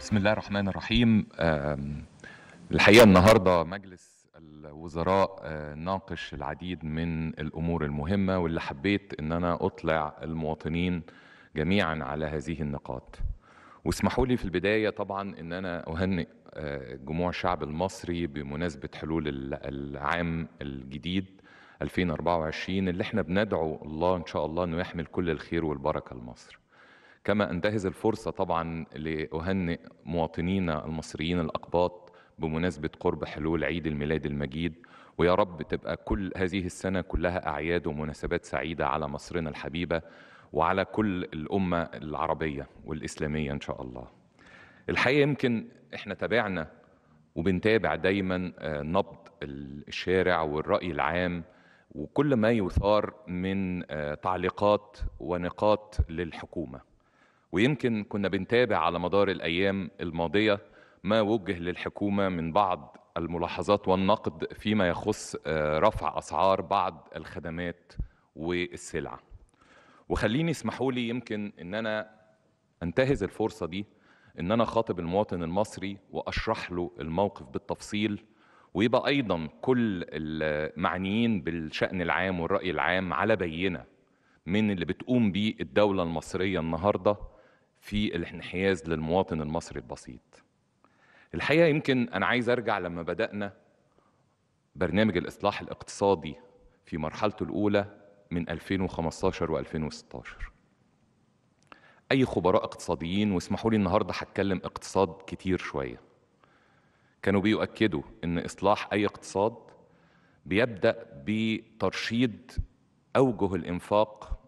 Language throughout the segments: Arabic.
بسم الله الرحمن الرحيم الحقيقه النهارده مجلس الوزراء آه، ناقش العديد من الامور المهمه واللي حبيت ان انا اطلع المواطنين جميعا على هذه النقاط واسمحوا لي في البدايه طبعا ان انا اهنئ آه، جموع الشعب المصري بمناسبه حلول العام الجديد 2024 اللي احنا بندعو الله ان شاء الله انه يحمل كل الخير والبركه لمصر كما أنتهز الفرصة طبعا لأهنئ مواطنينا المصريين الأقباط بمناسبة قرب حلول عيد الميلاد المجيد ويا رب تبقى كل هذه السنة كلها أعياد ومناسبات سعيدة على مصرنا الحبيبة وعلى كل الأمة العربية والإسلامية إن شاء الله الحقيقة يمكن إحنا تابعنا وبنتابع دايما آه، نبض الشارع والرأي العام وكل ما يثار من آه، تعليقات ونقاط للحكومه ويمكن كنا بنتابع على مدار الايام الماضيه ما وجه للحكومه من بعض الملاحظات والنقد فيما يخص آه، رفع اسعار بعض الخدمات والسلع وخليني اسمحوا لي يمكن ان انا انتهز الفرصه دي ان انا خاطب المواطن المصري واشرح له الموقف بالتفصيل ويبقى ايضا كل المعنيين بالشان العام والراي العام على بينه من اللي بتقوم بيه الدوله المصريه النهارده في الانحياز للمواطن المصري البسيط الحقيقه يمكن انا عايز ارجع لما بدانا برنامج الاصلاح الاقتصادي في مرحلته الاولى من 2015 و2016 اي خبراء اقتصاديين واسمحوا لي النهارده هتكلم اقتصاد كتير شويه كانوا بيؤكدوا ان اصلاح اي اقتصاد بيبدا بترشيد اوجه الانفاق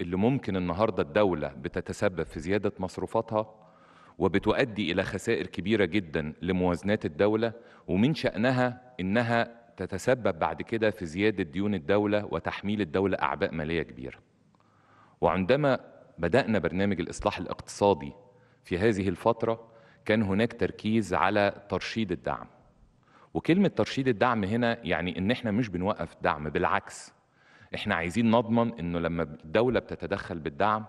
اللي ممكن النهارده الدوله بتتسبب في زياده مصروفاتها وبتؤدي الى خسائر كبيره جدا لموازنات الدوله ومن شانها انها تتسبب بعد كده في زياده ديون الدوله وتحميل الدوله اعباء ماليه كبيره. وعندما بدانا برنامج الاصلاح الاقتصادي في هذه الفتره كان هناك تركيز على ترشيد الدعم. وكلمه ترشيد الدعم هنا يعني ان احنا مش بنوقف الدعم بالعكس احنا عايزين نضمن انه لما الدوله بتتدخل بالدعم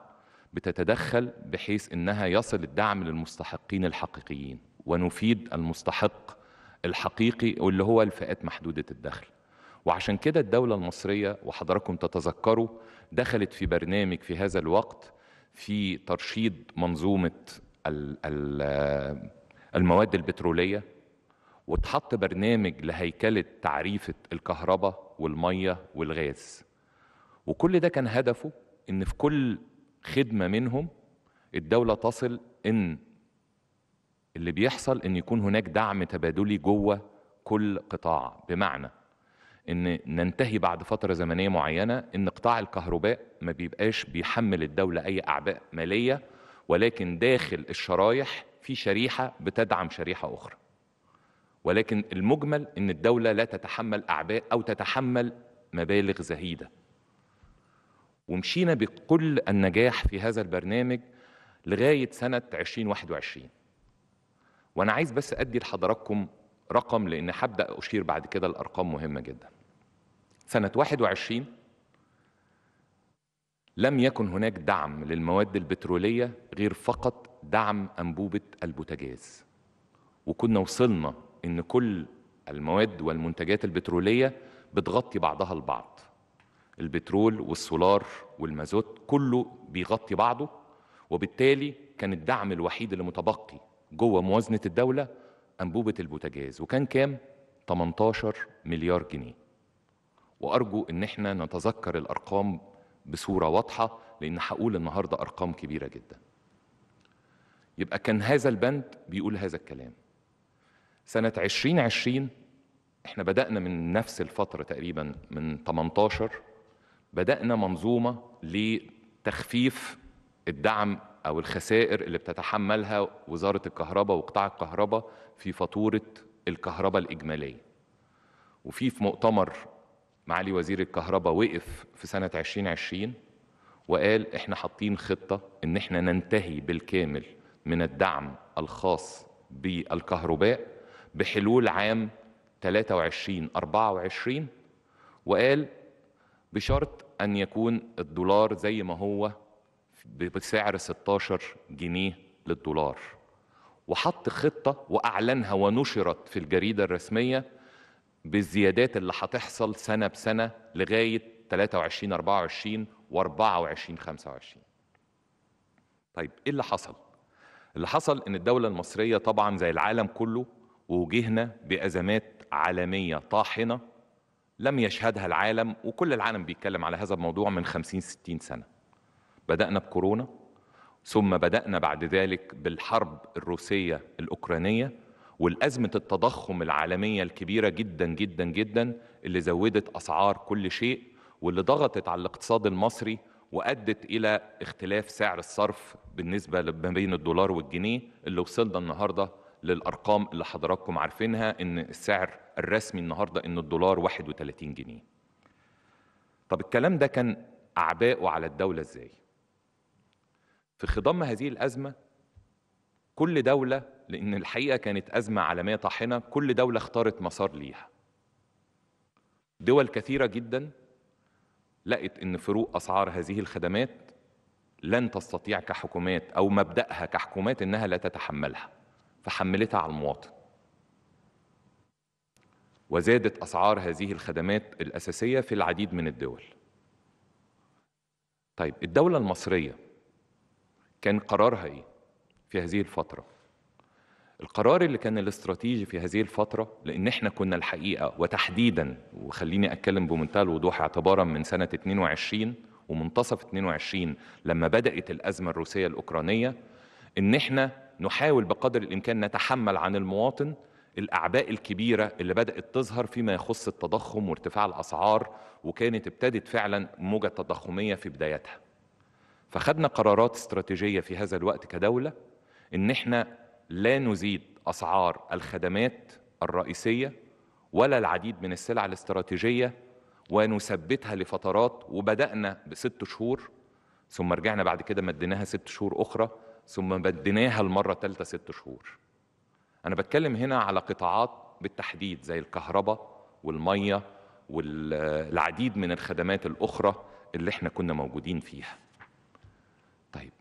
بتتدخل بحيث انها يصل الدعم للمستحقين الحقيقيين ونفيد المستحق الحقيقي واللي هو الفئات محدوده الدخل وعشان كده الدوله المصريه وحضراتكم تتذكروا دخلت في برنامج في هذا الوقت في ترشيد منظومه المواد البتروليه واتحط برنامج لهيكله تعريفه الكهرباء والميه والغاز وكل ده كان هدفه ان في كل خدمه منهم الدوله تصل ان اللي بيحصل ان يكون هناك دعم تبادلي جوه كل قطاع بمعنى ان ننتهي بعد فتره زمنيه معينه ان قطاع الكهرباء ما بيبقاش بيحمل الدوله اي اعباء ماليه ولكن داخل الشرايح في شريحه بتدعم شريحه اخرى ولكن المجمل ان الدوله لا تتحمل اعباء او تتحمل مبالغ زهيده ومشينا بكل النجاح في هذا البرنامج لغاية سنة 2021 وأنا عايز بس أدي لحضراتكم رقم لأن هبدأ أشير بعد كده لأرقام مهمة جدا سنة 21 لم يكن هناك دعم للمواد البترولية غير فقط دعم أنبوبة البوتاجاز وكنا وصلنا إن كل المواد والمنتجات البترولية بتغطي بعضها البعض البترول والسولار والمازوت كله بيغطي بعضه وبالتالي كان الدعم الوحيد اللي متبقي جوه موازنة الدولة أنبوبة البوتاجاز وكان كام؟ 18 مليار جنيه وأرجو إن إحنا نتذكر الأرقام بصورة واضحة لأن هقول النهاردة أرقام كبيرة جدا يبقى كان هذا البند بيقول هذا الكلام سنة 2020 احنا بدأنا من نفس الفترة تقريبا من 18 بدأنا منظومة لتخفيف الدعم أو الخسائر اللي بتتحملها وزارة الكهرباء وقطاع الكهرباء في فاتورة الكهرباء الإجمالية وفي في مؤتمر معالي وزير الكهرباء وقف في سنة 2020 وقال احنا حاطين خطة ان احنا ننتهي بالكامل من الدعم الخاص بالكهرباء بحلول عام 23 24 وقال بشرط أن يكون الدولار زي ما هو بسعر 16 جنيه للدولار وحط خطة وأعلنها ونشرت في الجريدة الرسمية بالزيادات اللي هتحصل سنة بسنة لغاية 23 24 و 24 25 طيب إيه اللي حصل؟ اللي حصل إن الدولة المصرية طبعا زي العالم كله وجهنا بأزمات عالمية طاحنة لم يشهدها العالم وكل العالم بيتكلم على هذا الموضوع من 50 60 سنه بدانا بكورونا ثم بدانا بعد ذلك بالحرب الروسيه الاوكرانيه والازمه التضخم العالميه الكبيره جدا جدا جدا اللي زودت اسعار كل شيء واللي ضغطت على الاقتصاد المصري وادت الى اختلاف سعر الصرف بالنسبه ما بين الدولار والجنيه اللي وصلنا النهارده للارقام اللي حضراتكم عارفينها ان السعر الرسمي النهارده ان الدولار 31 جنيه طب الكلام ده كان اعباؤه على الدوله ازاي في خضم هذه الازمه كل دوله لان الحقيقه كانت ازمه عالميه طاحنه كل دوله اختارت مسار ليها دول كثيره جدا لقت ان فروق اسعار هذه الخدمات لن تستطيع كحكومات او مبداها كحكومات انها لا تتحملها فحملتها على المواطن وزادت أسعار هذه الخدمات الأساسية في العديد من الدول طيب الدولة المصرية كان قرارها إيه في هذه الفترة القرار اللي كان الاستراتيجي في هذه الفترة لأن احنا كنا الحقيقة وتحديدا وخليني أتكلم بمنتهى الوضوح اعتبارا من سنة 22 ومنتصف 22 لما بدأت الأزمة الروسية الأوكرانية إن احنا نحاول بقدر الامكان نتحمل عن المواطن الاعباء الكبيره اللي بدات تظهر فيما يخص التضخم وارتفاع الاسعار وكانت ابتدت فعلا موجه تضخميه في بدايتها. فخدنا قرارات استراتيجيه في هذا الوقت كدوله ان احنا لا نزيد اسعار الخدمات الرئيسيه ولا العديد من السلع الاستراتيجيه ونثبتها لفترات وبدانا بست شهور ثم رجعنا بعد كده مديناها ست شهور اخرى ثم بديناها المرة الثالثة ست شهور أنا بتكلم هنا على قطاعات بالتحديد زي الكهرباء والمية والعديد من الخدمات الأخرى اللي احنا كنا موجودين فيها طيب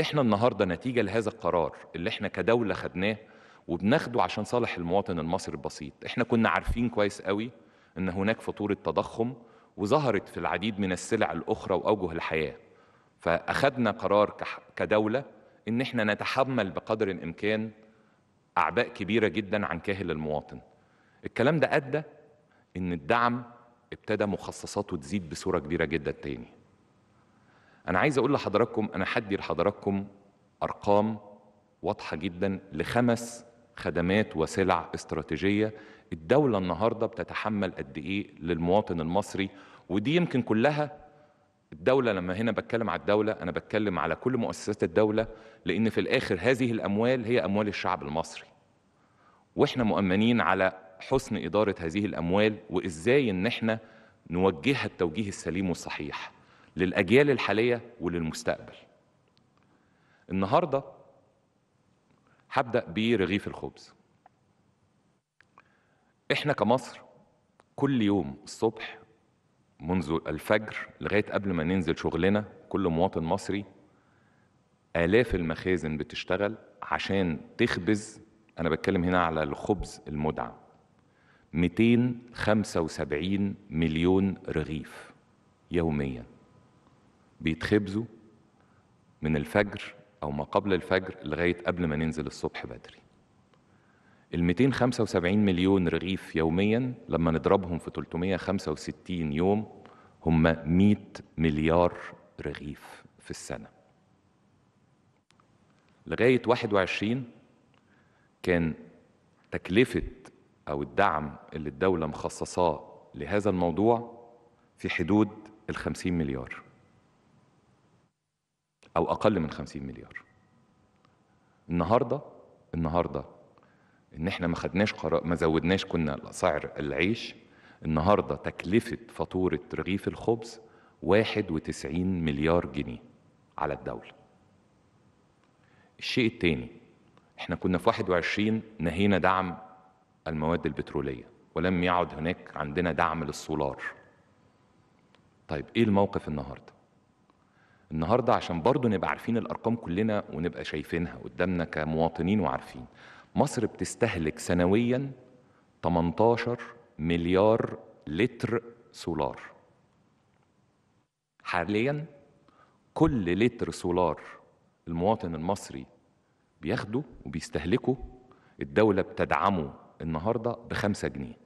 احنا النهاردة نتيجة لهذا القرار اللي احنا كدولة خدناه وبناخده عشان صالح المواطن المصري البسيط احنا كنا عارفين كويس قوي ان هناك فاتورة تضخم وظهرت في العديد من السلع الأخرى وأوجه الحياة فأخذنا قرار كدولة ان احنا نتحمل بقدر الامكان اعباء كبيره جدا عن كاهل المواطن الكلام ده ادى ان الدعم ابتدى مخصصاته تزيد بصوره كبيره جدا تاني انا عايز اقول لحضراتكم انا حدي لحضراتكم ارقام واضحه جدا لخمس خدمات وسلع استراتيجيه الدوله النهارده بتتحمل قد ايه للمواطن المصري ودي يمكن كلها الدولة لما هنا بتكلم على الدولة أنا بتكلم على كل مؤسسات الدولة لأن في الآخر هذه الأموال هي أموال الشعب المصري وإحنا مؤمنين على حسن إدارة هذه الأموال وإزاي إن إحنا نوجهها التوجيه السليم والصحيح للأجيال الحالية وللمستقبل النهاردة هبدأ برغيف الخبز إحنا كمصر كل يوم الصبح منذ الفجر لغاية قبل ما ننزل شغلنا كل مواطن مصري آلاف المخازن بتشتغل عشان تخبز أنا بتكلم هنا على الخبز المدعم 275 مليون رغيف يوميا بيتخبزوا من الفجر أو ما قبل الفجر لغاية قبل ما ننزل الصبح بدري ال 275 مليون رغيف يوميا لما نضربهم في 365 يوم هم 100 مليار رغيف في السنة لغاية 21 كان تكلفة أو الدعم اللي الدولة مخصصاه لهذا الموضوع في حدود ال 50 مليار أو أقل من 50 مليار النهاردة النهارده ان احنا ما خدناش قرار ما زودناش كنا سعر العيش النهارده تكلفه فاتوره رغيف الخبز 91 مليار جنيه على الدوله الشيء الثاني احنا كنا في 21 نهينا دعم المواد البتروليه ولم يعد هناك عندنا دعم للسولار طيب ايه الموقف النهارده النهارده عشان برضه نبقى عارفين الارقام كلنا ونبقى شايفينها قدامنا كمواطنين وعارفين مصر بتستهلك سنويا 18 مليار لتر سولار حاليا كل لتر سولار المواطن المصري بياخده وبيستهلكه الدولة بتدعمه النهاردة بخمسة جنيه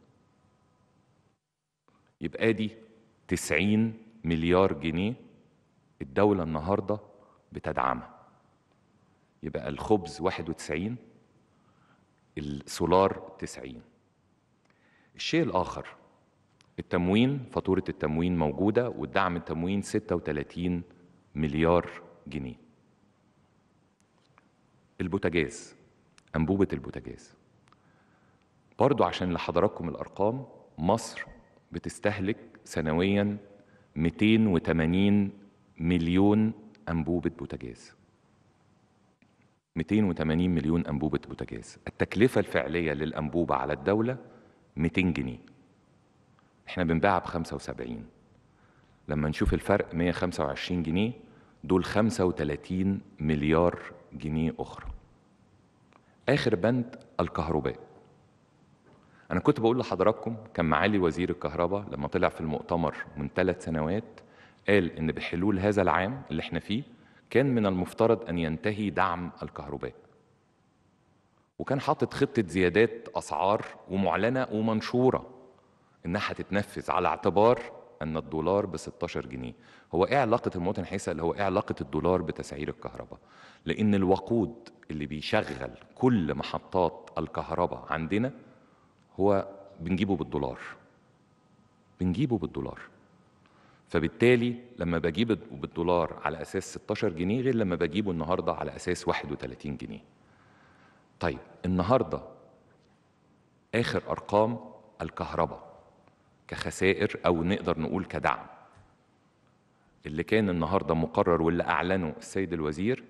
يبقى دي 90 مليار جنيه الدولة النهاردة بتدعمها يبقى الخبز 91 السولار 90 الشيء الآخر التموين فاتورة التموين موجودة والدعم التموين 36 مليار جنيه البوتاجاز أنبوبة البوتاجاز برضو عشان لحضراتكم الأرقام مصر بتستهلك سنويا 280 مليون أنبوبة بوتاجاز 280 مليون أنبوبة بوتاجاز التكلفة الفعلية للأنبوبة على الدولة 200 جنيه احنا بنبيعها ب 75 لما نشوف الفرق 125 جنيه دول 35 مليار جنيه أخرى آخر بند الكهرباء أنا كنت بقول لحضراتكم كان معالي وزير الكهرباء لما طلع في المؤتمر من ثلاث سنوات قال إن بحلول هذا العام اللي احنا فيه كان من المفترض أن ينتهي دعم الكهرباء وكان حاطط خطة زيادات أسعار ومعلنة ومنشورة إنها هتتنفذ على اعتبار أن الدولار ب 16 جنيه هو إيه علاقة المواطن هيسأل هو إيه علاقة الدولار بتسعير الكهرباء لأن الوقود اللي بيشغل كل محطات الكهرباء عندنا هو بنجيبه بالدولار بنجيبه بالدولار فبالتالي لما بجيب بالدولار على اساس 16 جنيه غير لما بجيبه النهارده على اساس 31 جنيه. طيب النهارده اخر ارقام الكهرباء كخسائر او نقدر نقول كدعم اللي كان النهارده مقرر واللي اعلنه السيد الوزير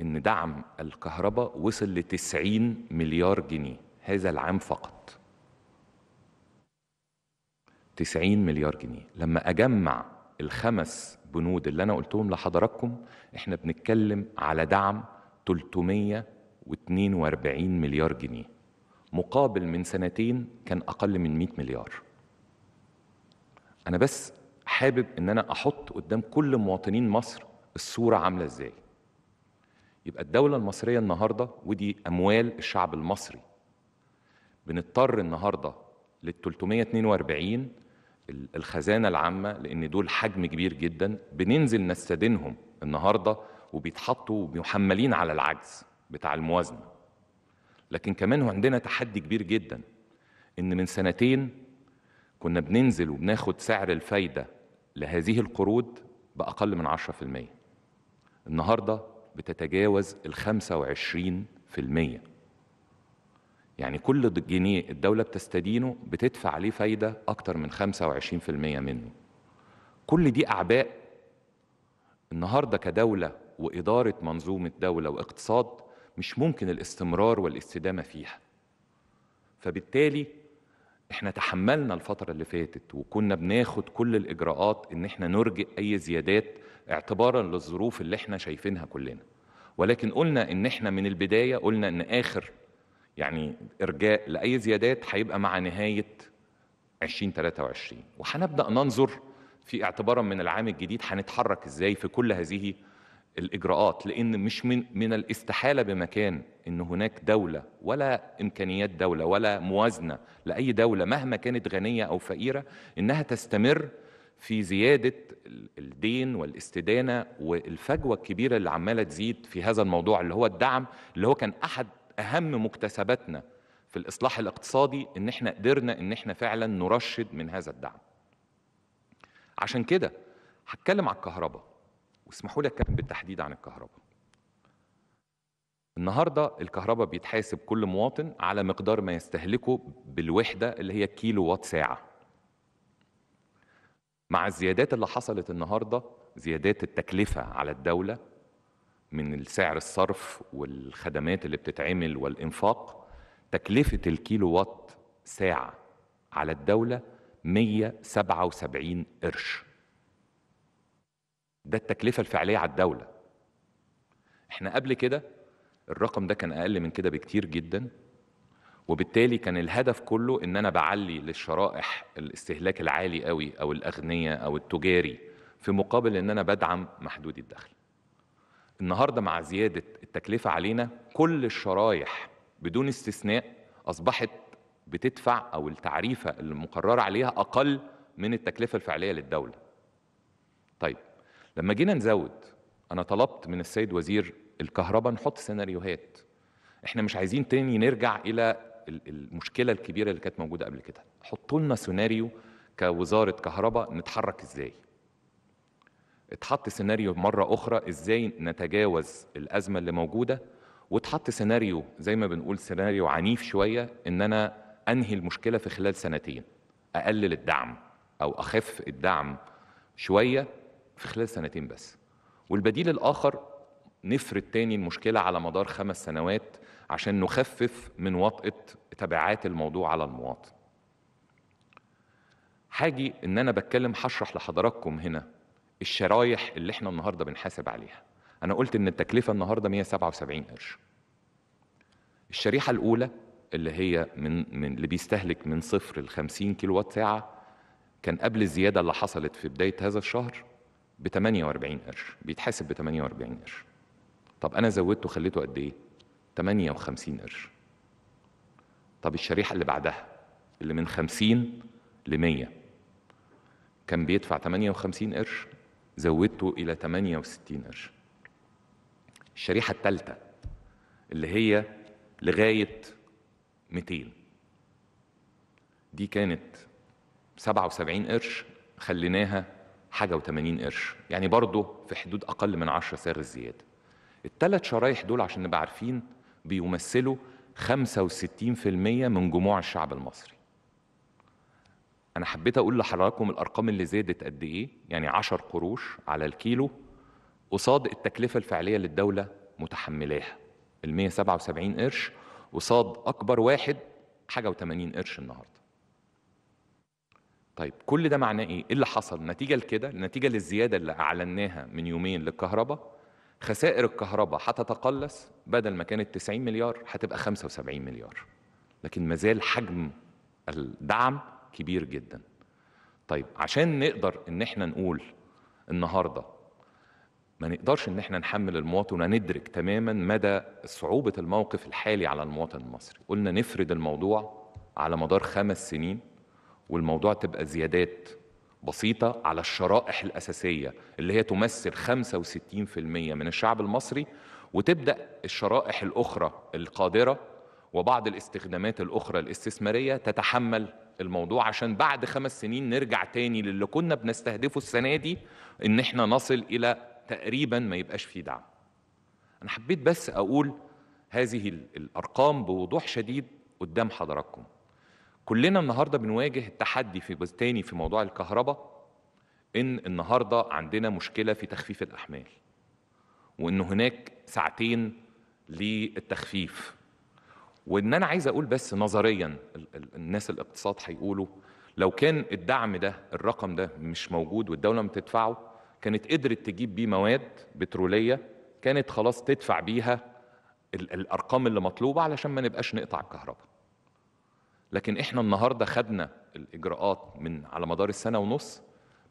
ان دعم الكهرباء وصل ل 90 مليار جنيه هذا العام فقط 90 مليار جنيه لما اجمع الخمس بنود اللي انا قلتهم لحضراتكم احنا بنتكلم على دعم 342 مليار جنيه مقابل من سنتين كان اقل من 100 مليار انا بس حابب ان انا احط قدام كل مواطنين مصر الصوره عامله ازاي يبقى الدوله المصريه النهارده ودي اموال الشعب المصري بنضطر النهارده لل 342 الخزانه العامه لان دول حجم كبير جدا بننزل نستدينهم النهارده وبيتحطوا ومحملين على العجز بتاع الموازنه لكن كمان عندنا تحدي كبير جدا ان من سنتين كنا بننزل وبناخد سعر الفايده لهذه القروض باقل من 10% النهارده بتتجاوز ال 25% يعني كل جنيه الدولة بتستدينه بتدفع عليه فايدة أكتر من 25% منه كل دي أعباء النهاردة كدولة وإدارة منظومة دولة واقتصاد مش ممكن الاستمرار والاستدامة فيها فبالتالي احنا تحملنا الفترة اللي فاتت وكنا بناخد كل الإجراءات إن احنا نرجئ أي زيادات اعتبارا للظروف اللي احنا شايفينها كلنا ولكن قلنا إن احنا من البداية قلنا إن آخر يعني ارجاء لاي زيادات هيبقى مع نهايه 2023 وهنبدا ننظر في اعتبارا من العام الجديد هنتحرك ازاي في كل هذه الاجراءات لان مش من من الاستحاله بمكان ان هناك دوله ولا امكانيات دوله ولا موازنه لاي دوله مهما كانت غنيه او فقيره انها تستمر في زياده الدين والاستدانه والفجوه الكبيره اللي عماله تزيد في هذا الموضوع اللي هو الدعم اللي هو كان احد اهم مكتسباتنا في الاصلاح الاقتصادي ان احنا قدرنا ان احنا فعلا نرشد من هذا الدعم عشان كده هتكلم على الكهرباء واسمحوا لي اتكلم بالتحديد عن الكهرباء النهارده الكهرباء بيتحاسب كل مواطن على مقدار ما يستهلكه بالوحده اللي هي كيلو وات ساعه مع الزيادات اللي حصلت النهارده زيادات التكلفه على الدوله من سعر الصرف والخدمات اللي بتتعمل والإنفاق تكلفة الكيلو وات ساعة على الدولة 177 قرش ده التكلفة الفعلية على الدولة احنا قبل كده الرقم ده كان أقل من كده بكتير جدا وبالتالي كان الهدف كله ان انا بعلي للشرائح الاستهلاك العالي قوي او الاغنياء او التجاري في مقابل ان انا بدعم محدودي الدخل النهارده مع زياده التكلفه علينا كل الشرايح بدون استثناء اصبحت بتدفع او التعريفه المقرره عليها اقل من التكلفه الفعليه للدوله. طيب لما جينا نزود انا طلبت من السيد وزير الكهرباء نحط سيناريوهات. احنا مش عايزين تاني نرجع الى المشكله الكبيره اللي كانت موجوده قبل كده، حطوا لنا سيناريو كوزاره كهرباء نتحرك ازاي. اتحط سيناريو مرة أخرى إزاي نتجاوز الأزمة اللي موجودة واتحط سيناريو زي ما بنقول سيناريو عنيف شوية إن أنا أنهي المشكلة في خلال سنتين أقلل الدعم أو أخف الدعم شوية في خلال سنتين بس والبديل الآخر نفرد تاني المشكلة على مدار خمس سنوات عشان نخفف من وطأة تبعات الموضوع على المواطن حاجي ان انا بتكلم هشرح لحضراتكم هنا الشرايح اللي احنا النهارده بنحاسب عليها انا قلت ان التكلفه النهارده 177 قرش الشريحه الاولى اللي هي من, من اللي بيستهلك من صفر ل 50 كيلو وات ساعه كان قبل الزياده اللي حصلت في بدايه هذا الشهر ب 48 قرش بيتحاسب ب 48 قرش طب انا زودته خليته قد ايه 58 قرش طب الشريحه اللي بعدها اللي من 50 ل 100 كان بيدفع 58 قرش زودته إلى 68 قرش الشريحة الثالثة اللي هي لغاية 200 دي كانت 77 قرش خليناها حاجة و80 قرش يعني برضه في حدود أقل من 10 سعر الزيادة الثلاث شرايح دول عشان نبقى عارفين بيمثلوا 65% من جموع الشعب المصري انا حبيت اقول لحضراتكم الارقام اللي زادت قد ايه يعني 10 قروش على الكيلو قصاد التكلفه الفعليه للدوله متحملاها ال 177 قرش قصاد اكبر واحد حاجه و80 قرش النهارده طيب كل ده معناه ايه؟ ايه اللي حصل؟ نتيجه لكده، نتيجه للزياده اللي اعلناها من يومين للكهرباء خسائر الكهرباء هتتقلص بدل ما كانت 90 مليار هتبقى 75 مليار. لكن ما زال حجم الدعم كبير جدا طيب عشان نقدر ان احنا نقول النهارده ما نقدرش ان احنا نحمل المواطن وندرك تماما مدى صعوبه الموقف الحالي على المواطن المصري قلنا نفرد الموضوع على مدار خمس سنين والموضوع تبقى زيادات بسيطة على الشرائح الأساسية اللي هي تمثل 65% من الشعب المصري وتبدأ الشرائح الأخرى القادرة وبعض الاستخدامات الأخرى الاستثمارية تتحمل الموضوع عشان بعد خمس سنين نرجع تاني للي كنا بنستهدفه السنة دي إن إحنا نصل إلى تقريبا ما يبقاش فيه دعم أنا حبيت بس أقول هذه الأرقام بوضوح شديد قدام حضراتكم كلنا النهارده بنواجه التحدي في تاني في موضوع الكهرباء ان النهارده عندنا مشكله في تخفيف الاحمال وان هناك ساعتين للتخفيف وان انا عايز اقول بس نظريا الناس الاقتصاد هيقولوا لو كان الدعم ده الرقم ده مش موجود والدوله ما تدفعه كانت قدرت تجيب بيه مواد بتروليه كانت خلاص تدفع بيها الارقام اللي مطلوبه علشان ما نبقاش نقطع الكهرباء لكن احنا النهارده خدنا الاجراءات من على مدار السنه ونص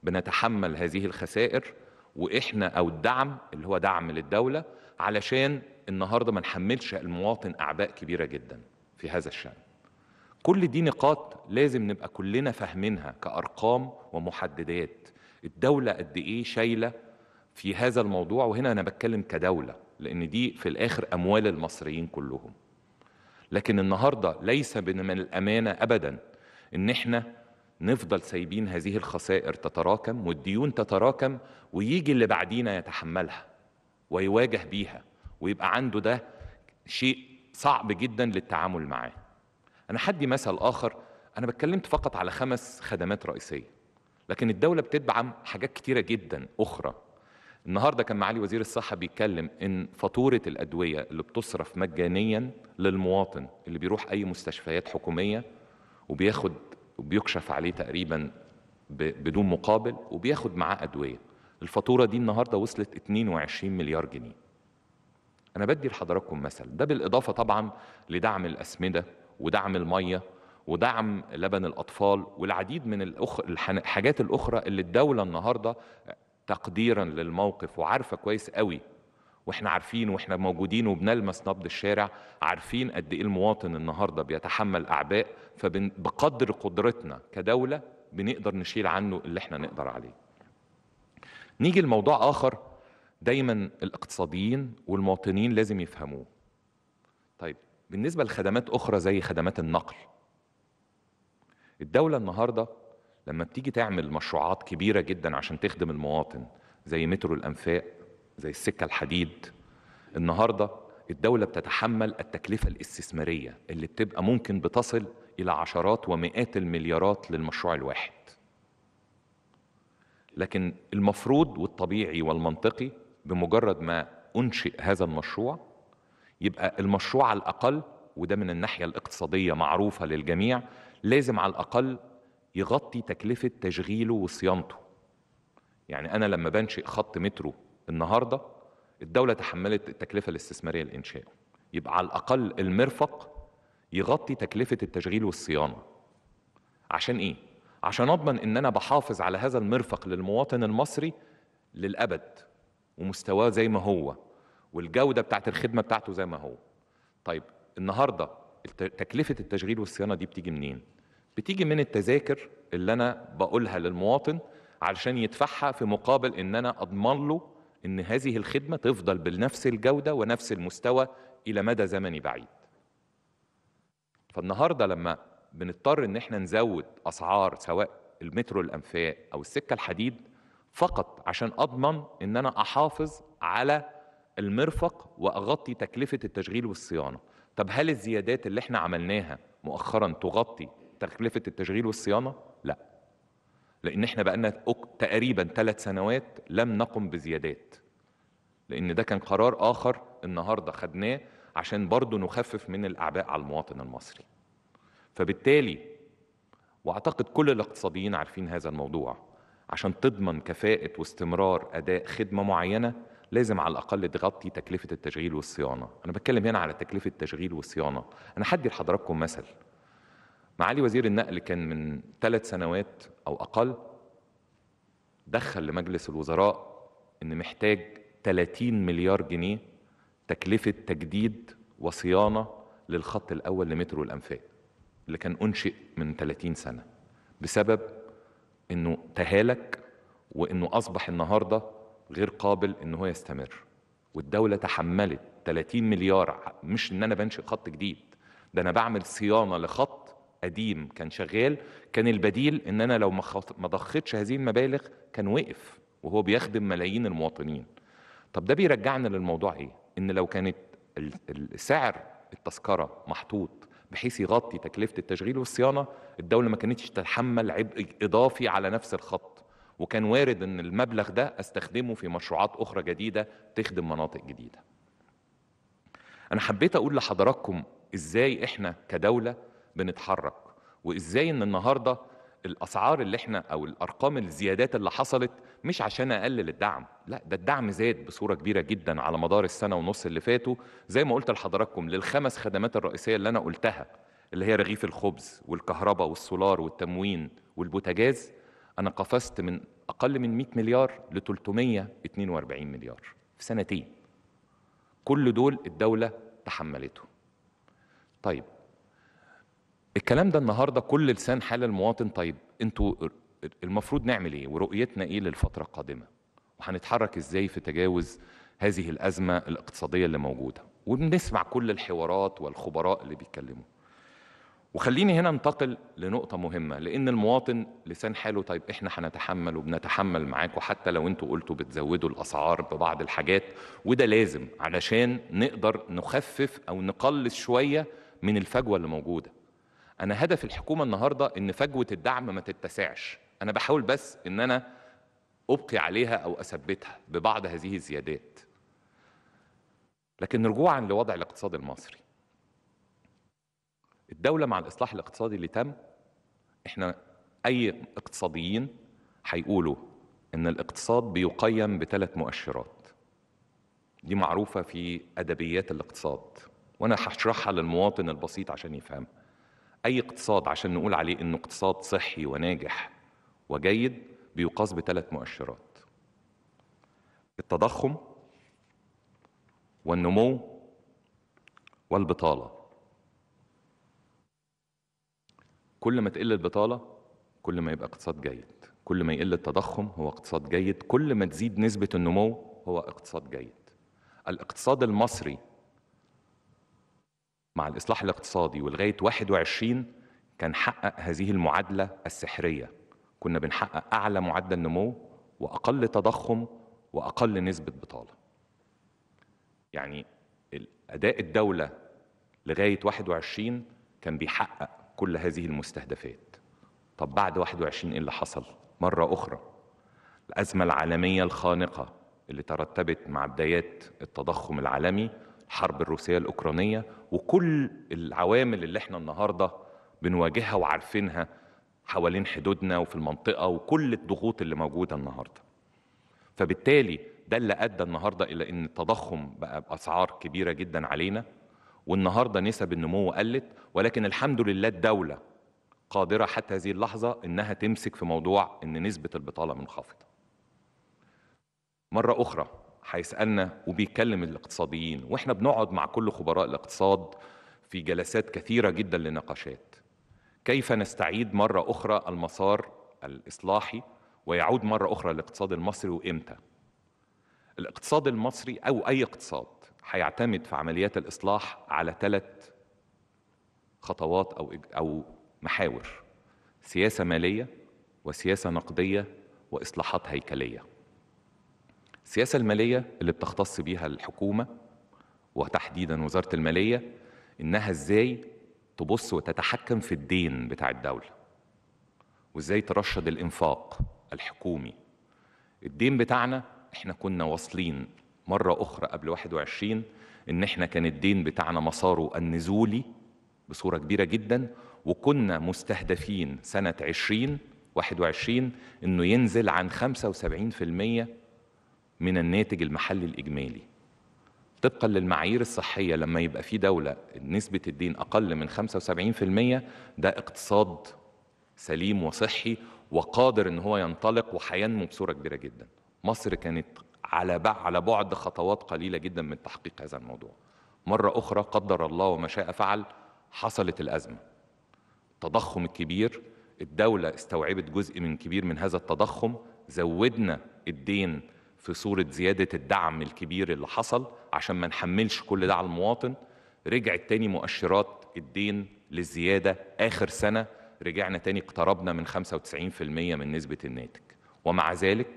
بنتحمل هذه الخسائر واحنا او الدعم اللي هو دعم للدوله علشان النهارده ما نحملش المواطن اعباء كبيره جدا في هذا الشان كل دي نقاط لازم نبقى كلنا فاهمينها كارقام ومحددات الدوله قد ايه شايله في هذا الموضوع وهنا انا بتكلم كدوله لان دي في الاخر اموال المصريين كلهم لكن النهارده ليس من الامانه ابدا ان احنا نفضل سايبين هذه الخسائر تتراكم والديون تتراكم ويجي اللي بعدينا يتحملها ويواجه بيها ويبقى عنده ده شيء صعب جدا للتعامل معاه انا حدي مثل اخر انا بتكلمت فقط على خمس خدمات رئيسيه لكن الدوله بتدعم حاجات كتيره جدا اخرى النهارده كان معالي وزير الصحه بيتكلم ان فاتوره الادويه اللي بتصرف مجانيا للمواطن اللي بيروح اي مستشفيات حكوميه وبياخد وبيكشف عليه تقريبا بدون مقابل وبياخد معاه ادويه الفاتوره دي النهارده وصلت 22 مليار جنيه أنا بدي لحضراتكم مثل ده بالإضافة طبعا لدعم الأسمدة ودعم المية ودعم لبن الأطفال والعديد من الحاجات الأخرى اللي الدولة النهاردة تقديرا للموقف وعارفة كويس قوي واحنا عارفين واحنا موجودين وبنلمس نبض الشارع عارفين قد ايه المواطن النهارده بيتحمل اعباء فبقدر قدرتنا كدوله بنقدر نشيل عنه اللي احنا نقدر عليه. نيجي لموضوع اخر دايما الاقتصاديين والمواطنين لازم يفهموه طيب بالنسبه لخدمات اخرى زي خدمات النقل الدوله النهارده لما بتيجي تعمل مشروعات كبيره جدا عشان تخدم المواطن زي مترو الانفاق زي السكه الحديد النهارده الدوله بتتحمل التكلفه الاستثماريه اللي بتبقى ممكن بتصل الى عشرات ومئات المليارات للمشروع الواحد لكن المفروض والطبيعي والمنطقي بمجرد ما انشئ هذا المشروع يبقى المشروع على الاقل وده من الناحيه الاقتصاديه معروفه للجميع لازم على الاقل يغطي تكلفه تشغيله وصيانته يعني انا لما بنشئ خط مترو النهارده الدوله تحملت التكلفه الاستثماريه لانشائه يبقى على الاقل المرفق يغطي تكلفه التشغيل والصيانه عشان ايه عشان اضمن ان انا بحافظ على هذا المرفق للمواطن المصري للابد ومستواه زي ما هو والجوده بتاعت الخدمه بتاعته زي ما هو طيب النهارده تكلفه التشغيل والصيانه دي بتيجي منين بتيجي من التذاكر اللي انا بقولها للمواطن علشان يدفعها في مقابل ان انا اضمن له ان هذه الخدمه تفضل بنفس الجوده ونفس المستوى الى مدى زمني بعيد فالنهارده لما بنضطر ان احنا نزود اسعار سواء المترو الانفاق او السكه الحديد فقط عشان اضمن ان انا احافظ على المرفق واغطي تكلفه التشغيل والصيانه طب هل الزيادات اللي احنا عملناها مؤخرا تغطي تكلفه التشغيل والصيانه لا لان احنا لنا تقريبا ثلاث سنوات لم نقم بزيادات لان ده كان قرار اخر النهارده خدناه عشان برضه نخفف من الاعباء على المواطن المصري فبالتالي واعتقد كل الاقتصاديين عارفين هذا الموضوع عشان تضمن كفاءة واستمرار أداء خدمة معينة لازم على الأقل تغطي تكلفة التشغيل والصيانة أنا بتكلم هنا على تكلفة التشغيل والصيانة أنا هدي لحضراتكم مثل معالي وزير النقل كان من ثلاث سنوات أو أقل دخل لمجلس الوزراء إن محتاج 30 مليار جنيه تكلفة تجديد وصيانة للخط الأول لمترو الأنفاق اللي كان أنشئ من 30 سنة بسبب انه تهالك وانه اصبح النهارده غير قابل ان هو يستمر والدوله تحملت 30 مليار مش ان انا بنشئ خط جديد ده انا بعمل صيانه لخط قديم كان شغال كان البديل ان انا لو ما ضخيتش هذه المبالغ كان وقف وهو بيخدم ملايين المواطنين طب ده بيرجعنا للموضوع ايه ان لو كانت سعر التذكره محطوط بحيث يغطي تكلفه التشغيل والصيانه الدوله ما كانتش تتحمل عبء اضافي على نفس الخط وكان وارد ان المبلغ ده استخدمه في مشروعات اخرى جديده تخدم مناطق جديده انا حبيت اقول لحضراتكم ازاي احنا كدوله بنتحرك وازاي ان النهارده الاسعار اللي احنا او الارقام الزيادات اللي حصلت مش عشان اقلل الدعم لا ده الدعم زاد بصوره كبيره جدا على مدار السنه ونص اللي فاتوا زي ما قلت لحضراتكم للخمس خدمات الرئيسيه اللي انا قلتها اللي هي رغيف الخبز والكهرباء والسولار والتموين والبوتاجاز انا قفزت من اقل من 100 مليار ل 342 مليار في سنتين كل دول الدوله تحملته طيب الكلام ده النهارده كل لسان حال المواطن طيب انتوا المفروض نعمل ايه ورؤيتنا ايه للفتره القادمه وهنتحرك ازاي في تجاوز هذه الازمه الاقتصاديه اللي موجوده وبنسمع كل الحوارات والخبراء اللي بيتكلموا وخليني هنا انتقل لنقطه مهمه لان المواطن لسان حاله طيب احنا هنتحمل وبنتحمل معاكم حتى لو انتوا قلتوا بتزودوا الاسعار ببعض الحاجات وده لازم علشان نقدر نخفف او نقلص شويه من الفجوه اللي موجوده انا هدف الحكومه النهارده ان فجوه الدعم ما تتسعش انا بحاول بس ان انا ابقي عليها او اثبتها ببعض هذه الزيادات لكن رجوعا لوضع الاقتصاد المصري الدوله مع الاصلاح الاقتصادي اللي تم احنا اي اقتصاديين هيقولوا ان الاقتصاد بيقيم بثلاث مؤشرات دي معروفه في ادبيات الاقتصاد وانا هشرحها للمواطن البسيط عشان يفهمها أي اقتصاد عشان نقول عليه إنه اقتصاد صحي وناجح وجيد بيقاس بثلاث مؤشرات التضخم والنمو والبطالة كل ما تقل البطالة كل ما يبقى اقتصاد جيد كل ما يقل التضخم هو اقتصاد جيد كل ما تزيد نسبة النمو هو اقتصاد جيد الاقتصاد المصري مع الإصلاح الاقتصادي ولغاية 21 كان حقق هذه المعادلة السحرية كنا بنحقق أعلى معدل نمو وأقل تضخم وأقل نسبة بطالة يعني أداء الدولة لغاية 21 كان بيحقق كل هذه المستهدفات طب بعد 21 إيه اللي حصل؟ مرة أخرى الأزمة العالمية الخانقة اللي ترتبت مع بدايات التضخم العالمي الحرب الروسية الأوكرانية وكل العوامل اللي احنا النهاردة بنواجهها وعارفينها حوالين حدودنا وفي المنطقة وكل الضغوط اللي موجودة النهاردة فبالتالي ده اللي أدى النهاردة إلى أن التضخم بقى بأسعار كبيرة جدا علينا والنهاردة نسب النمو قلت ولكن الحمد لله الدولة قادرة حتى هذه اللحظة أنها تمسك في موضوع أن نسبة البطالة منخفضة مرة أخرى هيسالنا وبيكلم الاقتصاديين واحنا بنقعد مع كل خبراء الاقتصاد في جلسات كثيره جدا لنقاشات كيف نستعيد مره اخرى المسار الاصلاحي ويعود مره اخرى الاقتصاد المصري وامتى الاقتصاد المصري او اي اقتصاد هيعتمد في عمليات الاصلاح على ثلاث خطوات او او محاور سياسه ماليه وسياسه نقديه واصلاحات هيكليه السياسة المالية اللي بتختص بيها الحكومة وتحديدا وزارة المالية إنها إزاي تبص وتتحكم في الدين بتاع الدولة وإزاي ترشد الإنفاق الحكومي الدين بتاعنا إحنا كنا واصلين مرة أخرى قبل 21 إن إحنا كان الدين بتاعنا مساره النزولي بصورة كبيرة جدا وكنا مستهدفين سنة 20 21 إنه ينزل عن 75% من الناتج المحلي الإجمالي طبقا للمعايير الصحية لما يبقى في دولة نسبة الدين أقل من 75% ده اقتصاد سليم وصحي وقادر ان هو ينطلق وحينمو بصوره كبيره جدا. مصر كانت على على بعد خطوات قليله جدا من تحقيق هذا الموضوع. مره اخرى قدر الله وما شاء فعل حصلت الازمه. التضخم الكبير الدوله استوعبت جزء من كبير من هذا التضخم زودنا الدين في صورة زيادة الدعم الكبير اللي حصل عشان ما نحملش كل ده على المواطن رجعت تاني مؤشرات الدين للزيادة آخر سنة رجعنا تاني اقتربنا من 95% من نسبة الناتج ومع ذلك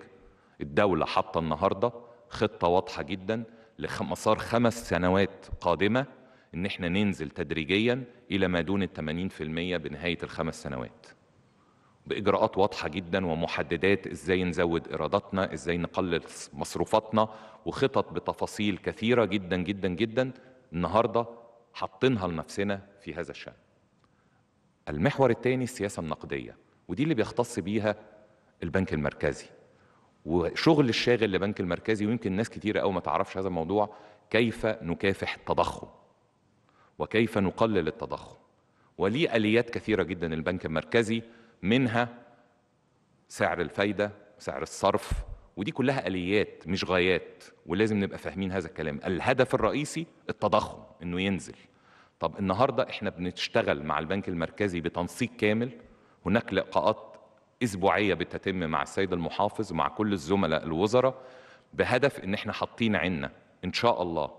الدولة حاطة النهاردة خطة واضحة جدا لمسار خمس سنوات قادمة إن احنا ننزل تدريجيا إلى ما دون ال 80% بنهاية الخمس سنوات باجراءات واضحه جدا ومحددات ازاي نزود ايراداتنا ازاي نقلل مصروفاتنا وخطط بتفاصيل كثيره جدا جدا جدا النهارده حاطينها لنفسنا في هذا الشان المحور الثاني السياسه النقديه ودي اللي بيختص بيها البنك المركزي وشغل الشاغل لبنك المركزي ويمكن ناس كثيره قوي ما تعرفش هذا الموضوع كيف نكافح التضخم وكيف نقلل التضخم وليه آليات كثيرة جدا البنك المركزي منها سعر الفايدة سعر الصرف ودي كلها آليات مش غايات ولازم نبقى فاهمين هذا الكلام الهدف الرئيسي التضخم انه ينزل طب النهاردة احنا بنشتغل مع البنك المركزي بتنسيق كامل هناك لقاءات أسبوعية بتتم مع السيد المحافظ ومع كل الزملاء الوزراء بهدف ان احنا حاطين عنا ان شاء الله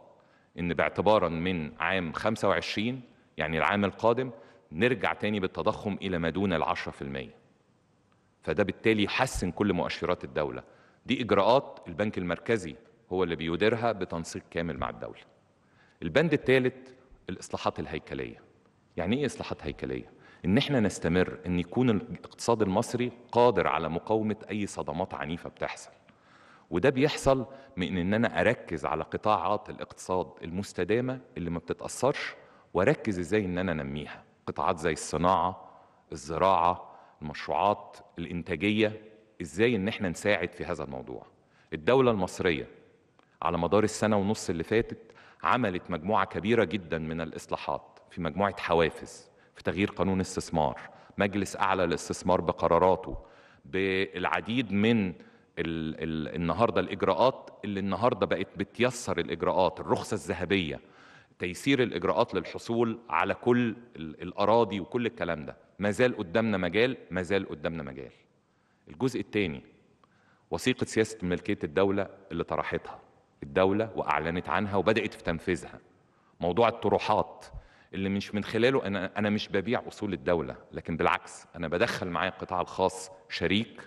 ان باعتبارا من عام 25 يعني العام القادم نرجع تاني بالتضخم إلى ما دون العشرة في المية فده بالتالي يحسن كل مؤشرات الدولة دي إجراءات البنك المركزي هو اللي بيديرها بتنسيق كامل مع الدولة البند الثالث الإصلاحات الهيكلية يعني إيه إصلاحات هيكلية؟ إن إحنا نستمر إن يكون الاقتصاد المصري قادر على مقاومة أي صدمات عنيفة بتحصل وده بيحصل من ان انا اركز على قطاعات الاقتصاد المستدامه اللي ما بتتاثرش واركز ازاي ان انا انميها قطاعات زي الصناعه الزراعه المشروعات الانتاجيه ازاي ان احنا نساعد في هذا الموضوع الدوله المصريه على مدار السنه ونص اللي فاتت عملت مجموعه كبيره جدا من الاصلاحات في مجموعه حوافز في تغيير قانون استثمار مجلس اعلى للاستثمار بقراراته بالعديد من الـ الـ النهارده الاجراءات اللي النهارده بقت بتيسر الاجراءات الرخصه الذهبيه تيسير الاجراءات للحصول على كل الاراضي وكل الكلام ده ما زال قدامنا مجال ما زال قدامنا مجال الجزء الثاني وثيقه سياسه ملكيه الدوله اللي طرحتها الدوله واعلنت عنها وبدات في تنفيذها موضوع الطروحات اللي مش من خلاله انا انا مش ببيع اصول الدوله لكن بالعكس انا بدخل معايا القطاع الخاص شريك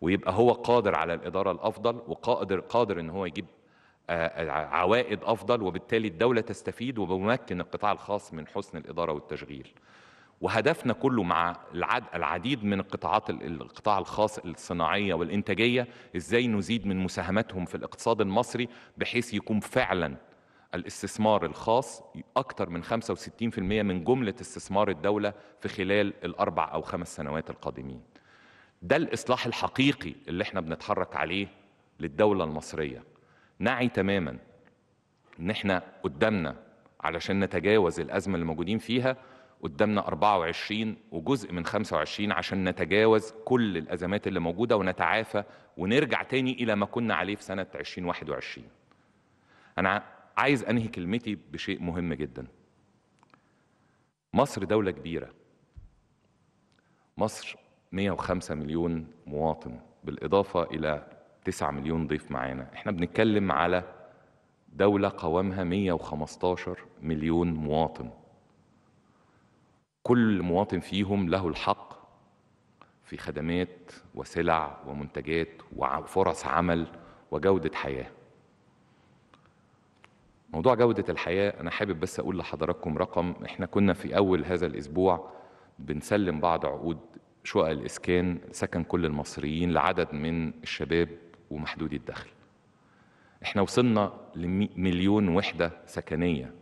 ويبقى هو قادر على الاداره الافضل وقادر قادر ان هو يجيب عوائد افضل وبالتالي الدوله تستفيد وبمكن القطاع الخاص من حسن الاداره والتشغيل. وهدفنا كله مع العديد من القطاعات القطاع الخاص الصناعيه والانتاجيه ازاي نزيد من مساهمتهم في الاقتصاد المصري بحيث يكون فعلا الاستثمار الخاص اكثر من 65% من جمله استثمار الدوله في خلال الاربع او خمس سنوات القادمين. ده الاصلاح الحقيقي اللي احنا بنتحرك عليه للدوله المصريه. نعي تماما ان احنا قدامنا علشان نتجاوز الازمه اللي موجودين فيها قدامنا 24 وجزء من 25 عشان نتجاوز كل الازمات اللي موجوده ونتعافى ونرجع تاني الى ما كنا عليه في سنه 2021. انا عايز انهي كلمتي بشيء مهم جدا. مصر دوله كبيره. مصر 105 مليون مواطن بالاضافه الى 9 مليون ضيف معانا احنا بنتكلم على دولة قوامها 115 مليون مواطن كل مواطن فيهم له الحق في خدمات وسلع ومنتجات وفرص عمل وجودة حياة موضوع جودة الحياة أنا حابب بس أقول لحضراتكم رقم إحنا كنا في أول هذا الأسبوع بنسلم بعض عقود شقق الإسكان سكن كل المصريين لعدد من الشباب ومحدود الدخل احنا وصلنا لمليون وحدة سكنية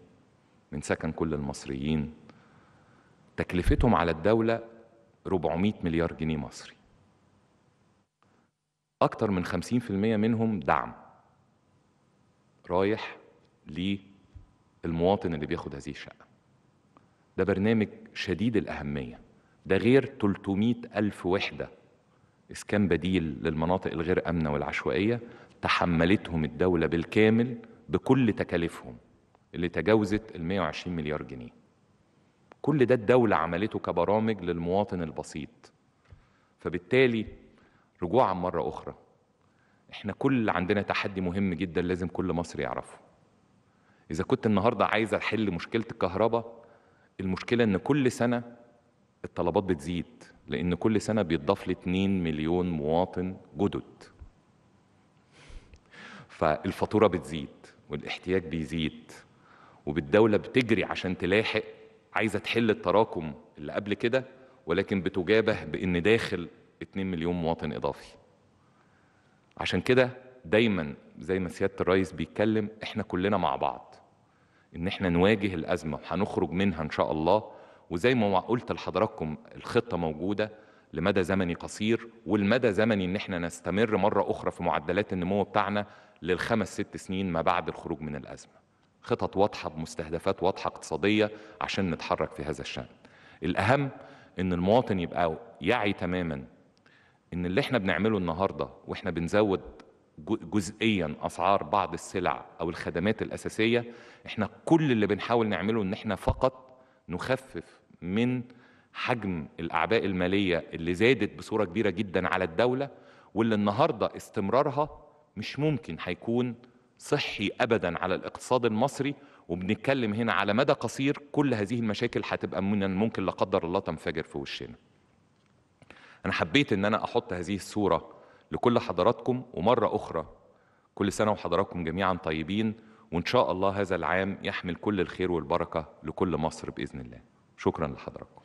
من سكن كل المصريين تكلفتهم على الدولة 400 مليار جنيه مصري أكتر من 50% منهم دعم رايح للمواطن اللي بياخد هذه الشقة ده برنامج شديد الأهمية ده غير 300 ألف وحدة إسكان بديل للمناطق الغير آمنة والعشوائية تحملتهم الدولة بالكامل بكل تكاليفهم اللي تجاوزت ال 120 مليار جنيه كل ده الدولة عملته كبرامج للمواطن البسيط فبالتالي رجوعا مرة أخرى احنا كل عندنا تحدي مهم جدا لازم كل مصري يعرفه إذا كنت النهاردة عايز أحل مشكلة الكهرباء المشكلة إن كل سنة الطلبات بتزيد لأن كل سنة بيتضاف لي 2 مليون مواطن جدد فالفاتورة بتزيد والاحتياج بيزيد وبالدولة بتجري عشان تلاحق عايزة تحل التراكم اللي قبل كده ولكن بتجابه بإن داخل 2 مليون مواطن إضافي عشان كده دايما زي ما سيادة الرئيس بيتكلم احنا كلنا مع بعض ان احنا نواجه الأزمة وهنخرج منها ان شاء الله وزي ما قلت لحضراتكم الخطه موجوده لمدى زمني قصير والمدى زمني ان احنا نستمر مره اخرى في معدلات النمو بتاعنا للخمس ست سنين ما بعد الخروج من الازمه. خطط واضحه بمستهدفات واضحه اقتصاديه عشان نتحرك في هذا الشان. الاهم ان المواطن يبقى يعي تماما ان اللي احنا بنعمله النهارده واحنا بنزود جزئيا اسعار بعض السلع او الخدمات الاساسيه احنا كل اللي بنحاول نعمله ان احنا فقط نخفف من حجم الاعباء الماليه اللي زادت بصوره كبيره جدا على الدوله واللي النهارده استمرارها مش ممكن هيكون صحي ابدا على الاقتصاد المصري وبنتكلم هنا على مدى قصير كل هذه المشاكل هتبقى من الممكن لا قدر الله تنفجر في وشنا. انا حبيت ان انا احط هذه الصوره لكل حضراتكم ومره اخرى كل سنه وحضراتكم جميعا طيبين وان شاء الله هذا العام يحمل كل الخير والبركه لكل مصر باذن الله. شكرا لحضراتكم